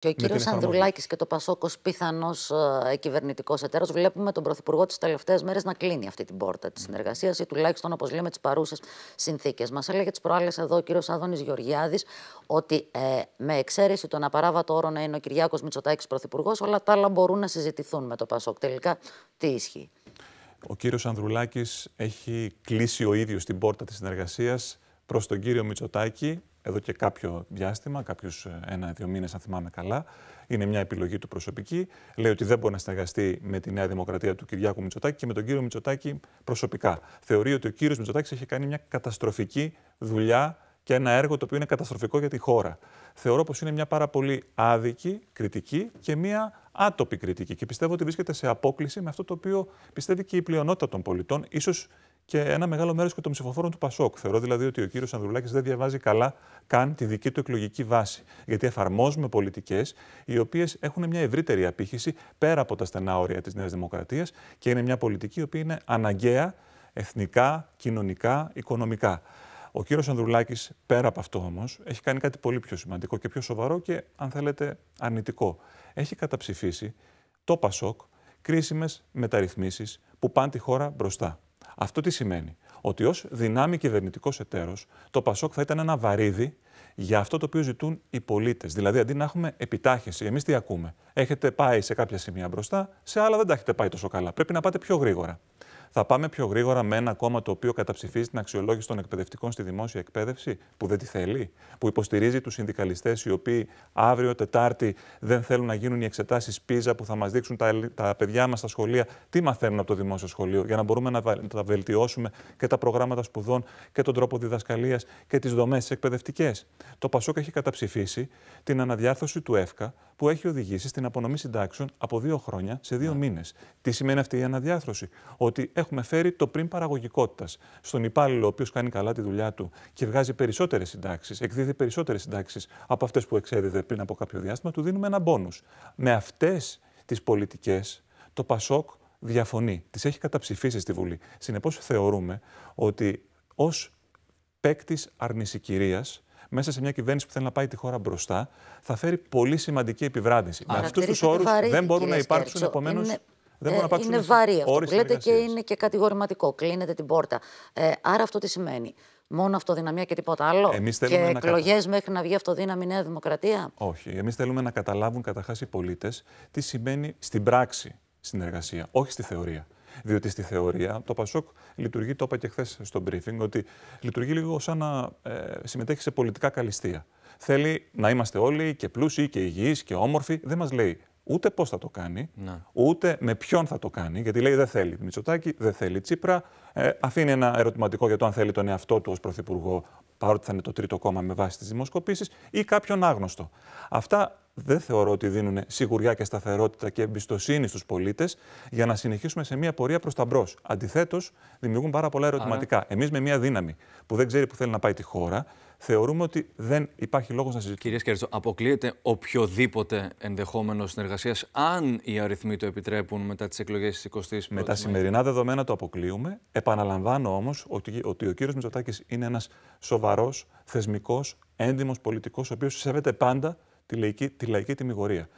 Και ο κύριο Ανδρουλάκης και το Πασόκος πιθανός ε, κυβερνητικός εταίρος. Βλέπουμε τον Πρωθυπουργό τις τελευταίες μέρες να κλείνει αυτή την πόρτα της συνεργασίας ή τουλάχιστον όπως λέμε τις παρούσες συνθήκες. Μας έλεγε τις προάλλες εδώ ο κύριος Άδωνης Γεωργιάδης ότι ε, με εξαίρεση τον απαράβατο όρο να είναι ο Κυριάκος Μητσοτάκης Πρωθυπουργός, όλα τα άλλα μπορούν να συζητηθούν με το Πασόκ. Τελικά τι ισχύει. Ο κύριος Ανδρουλάκης έχει κλείσει ο ίδιος την πόρτα της συνεργασίας προς τον κύριο Μητσοτάκη εδώ και κάποιο διάστημα, κάποιους ε, ένα-δύο μήνες, αν θυμάμαι καλά. Είναι μια επιλογή του προσωπική. Λέει ότι δεν μπορεί να συνεργαστεί με τη Νέα Δημοκρατία του Κυριάκου Μητσοτάκη και με τον κύριο Μητσοτάκη προσωπικά. Θεωρεί ότι ο κύριος Μητσοτάκης έχει κάνει μια καταστροφική δουλειά και ένα έργο το οποίο είναι καταστροφικό για τη χώρα. Θεωρώ πως είναι μια πάρα πολύ άδικη κριτική και μια άτοπη κριτική. Και πιστεύω ότι βρίσκεται σε απόκληση με αυτό το οποίο πιστεύει και η πλειονότητα των πολιτών, ίσως και ένα μεγάλο μέρος και των ψηφοφόρων του Πασόκ. Θεωρώ δηλαδή ότι ο κύριος Ανδρουλάκης δεν διαβάζει καλά καν τη δική του εκλογική βάση. Γιατί εφαρμόζουμε πολιτικές οι οποίες έχουν μια ευρύτερη απήχηση πέρα από τα στενά όρια της Νέας Δημοκρατίας και είναι μια πολιτική η οποία είναι αναγκαία εθνικά, κοινωνικά, οικονομικά. Ο κύριος Ανδρουλάκης, πέρα από αυτό όμως, έχει κάνει κάτι πολύ πιο σημαντικό και πιο σοβαρό και, αν θέλετε, αρνητικό. Έχει καταψηφίσει το Πασόκ κρίσιμες μεταρρυθμίσεις που πάνε τη χώρα μπροστά. Αυτό τι σημαίνει. Ότι ως δυνάμει κυβερνητικός εταίρος, το Πασόκ θα ήταν ένα βαρύδι για αυτό το οποίο ζητούν οι πολίτες. Δηλαδή, αντί να έχουμε επιτάχυνση, εμείς τι ακούμε. Έχετε πάει σε κάποια σημεία μπροστά, σε άλλα δεν τα έχετε πάει τόσο καλά. Πρέπει να πάτε πιο γρήγορα. Θα πάμε πιο γρήγορα με ένα κόμμα το οποίο καταψηφίζει την αξιολόγηση των εκπαιδευτικών στη δημόσια εκπαίδευση, που δεν τη θέλει, που υποστηρίζει τους συνδικαλιστές οι οποίοι αύριο Τετάρτη δεν θέλουν να γίνουν οι εξετάσεις πίζα που θα μας δείξουν τα, τα παιδιά μας στα σχολεία τι μαθαίνουν από το δημόσιο σχολείο, για να μπορούμε να τα βελτιώσουμε και τα προγράμματα σπουδών και τον τρόπο διδασκαλίας και τις δομές εκπαιδευτικές. Το Πασόκ έχει καταψηφίσει την αναδιάρθρωση του ΕΦΚΑ που έχει οδηγήσει στην απονομή συντάξεων από δύο χρόνια σε δύο ναι. μήνες. Τι σημαίνει αυτή η αναδιάρθρωση, ότι έχουμε φέρει το πριν παραγωγικότητας στον υπάλληλο, ο οποίος κάνει καλά τη δουλειά του και βγάζει περισσότερες συντάξεις, εκδίδει περισσότερες συντάξεις από αυτές που εξέδιδε πριν από κάποιο διάστημα, του δίνουμε ένα μπόνους. Με αυτές τις πολιτικές το Πασόκ διαφωνεί. Τις έχει καταψηφίσει στη Βουλή. Συνεπώς θεωρούμε ότι ως παίκτης αρνησικυρίας, μέσα σε μια κυβέρνηση που θέλει να πάει τη χώρα μπροστά, θα φέρει πολύ σημαντική επιβράδυνση. Με αυτούς τους όρου δεν μπορούν να υπάρξουν επομένω. Ε, είναι βαρύ αυτό που λέτε και είναι και κατηγορηματικό. Κλείνετε την πόρτα. Ε, άρα αυτό τι σημαίνει. Μόνο αυτοδυναμία και τίποτα άλλο. Εμείς και εκλογές μέχρι να βγει αυτοδύναμη Νέα Δημοκρατία. Όχι. Εμείς θέλουμε να καταλάβουν καταρχάς οι πολίτες τι σημαίνει στην πράξη συνεργασία, όχι στη θεωρία. Διότι στη θεωρία το Πασόκ λειτουργεί, το είπα και χθες στο briefing, ότι λειτουργεί λίγο σαν να ε, συμμετέχει σε πολιτικά καλυστία. Θέλει να είμαστε όλοι και πλούσιοι και υγιείς και όμορφοι. Δεν μας λέει ούτε πώς θα το κάνει, ναι. ούτε με ποιον θα το κάνει. Γιατί λέει δεν θέλει Μητσοτάκη, δεν θέλει Τσίπρα. Ε, αφήνει ένα ερωτηματικό για το αν θέλει τον εαυτό του ως πρωθυπουργό, παρότι θα είναι το τρίτο κόμμα με βάση τις δημοσκοπήσεις, ή κάποιον άγνωστο. Αυτά δεν θεωρώ ότι δίνουν σιγουριά και σταθερότητα και εμπιστοσύνη στους πολίτες για να συνεχίσουμε σε μια πορεία προς τα μπρος. Αντιθέτως, δημιουργούν πάρα πολλά ερωτηματικά. Εμείς με μια δύναμη που δεν ξέρει που θέλει να πάει τη χώρα, θεωρούμε ότι δεν υπάρχει λόγος να συζητήσουμε. Κυρίες και κύριοι, αποκλείεται οποιοδήποτε ενδεχόμενος συνεργασίας, αν οι αριθμοί το επιτρέπουν μετά τις εκλογές της 20η. Με τα σημερινά δεδομένα το αποκλείουμε. Επαναλαμβάνω όμως ότι, ότι ο κύριος Μητσοτάκης είναι ένας σοβαρός, θεσμικός, έντιμος πολιτικός, ο οποίος σέβεται πάντα τη λαϊκή, τη τιμιγορία.